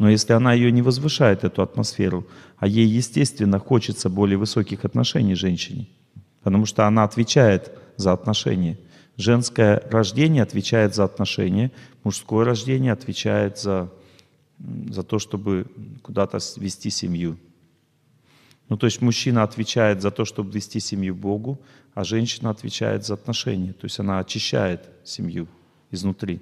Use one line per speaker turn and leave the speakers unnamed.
Но если она ее не возвышает, эту атмосферу, а ей, естественно, хочется более высоких отношений женщине, потому что она отвечает за отношения. Женское рождение отвечает за отношения, мужское рождение отвечает за, за то, чтобы куда-то вести семью. Ну, то есть мужчина отвечает за то, чтобы вести семью Богу, а женщина отвечает за отношения. То есть она очищает семью изнутри.